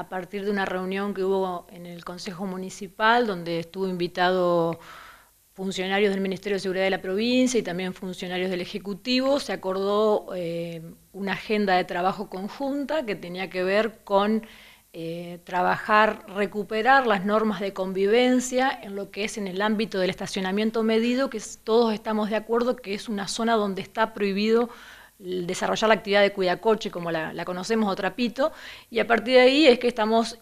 a partir de una reunión que hubo en el Consejo Municipal, donde estuvo invitado funcionarios del Ministerio de Seguridad de la provincia y también funcionarios del Ejecutivo, se acordó eh, una agenda de trabajo conjunta que tenía que ver con eh, trabajar, recuperar las normas de convivencia en lo que es en el ámbito del estacionamiento medido, que todos estamos de acuerdo que es una zona donde está prohibido desarrollar la actividad de cuidacoche como la, conocemos o trapito, y a partir de ahí es que estamos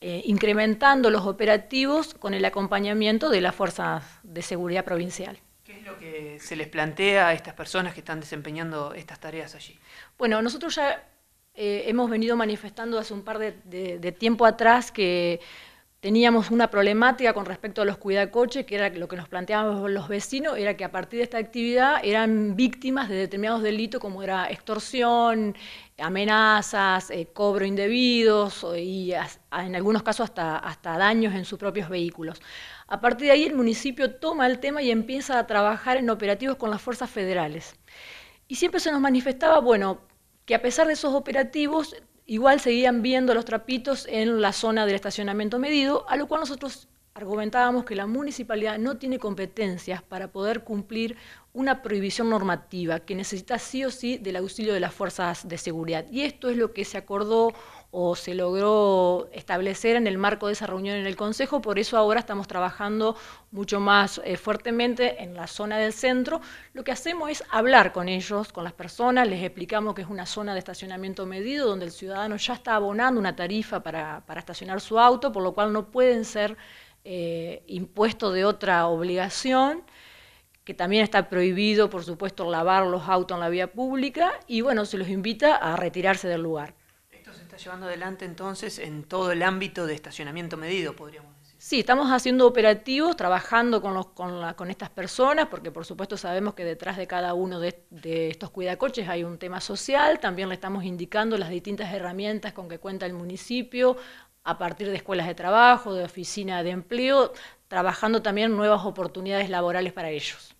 eh, incrementando los operativos con el acompañamiento de las fuerzas de seguridad provincial. ¿Qué es lo que se les plantea a estas personas que están desempeñando estas tareas allí? Bueno, nosotros ya eh, hemos venido manifestando hace un par de, de tiempo atrás que teníamos una problemática con respecto a los cuidacoches, que era lo que nos planteábamos los vecinos, era que a partir de esta actividad eran víctimas de determinados delitos como era extorsión, amenazas, eh, cobro indebidos y en algunos casos hasta, hasta daños en sus propios vehículos. A partir de ahí el municipio toma el tema y empieza a trabajar en operativos con las fuerzas federales. Y siempre se nos manifestaba, bueno, que a pesar de esos operativos igual seguían viendo los trapitos en la zona del estacionamiento medido, a lo cual nosotros argumentábamos que la municipalidad no tiene competencias para poder cumplir una prohibición normativa que necesita sí o sí del auxilio de las fuerzas de seguridad. Y esto es lo que se acordó o se logró establecer en el marco de esa reunión en el Consejo, por eso ahora estamos trabajando mucho más eh, fuertemente en la zona del centro. Lo que hacemos es hablar con ellos, con las personas, les explicamos que es una zona de estacionamiento medido donde el ciudadano ya está abonando una tarifa para, estacionar su auto, por lo cual no pueden ser eh, impuestos de otra obligación que también está prohibido, por supuesto, lavar los autos en la vía pública, y bueno, se los invita a retirarse del lugar se está llevando adelante entonces en todo el ámbito de estacionamiento medido, podríamos decir. Sí, estamos haciendo operativos, trabajando con, estas personas, porque por supuesto sabemos que detrás de cada uno de, estos cuidacoches hay un tema social, también le estamos indicando las distintas herramientas con que cuenta el municipio, a partir de escuelas de trabajo, de oficina de empleo, trabajando también nuevas oportunidades laborales para ellos.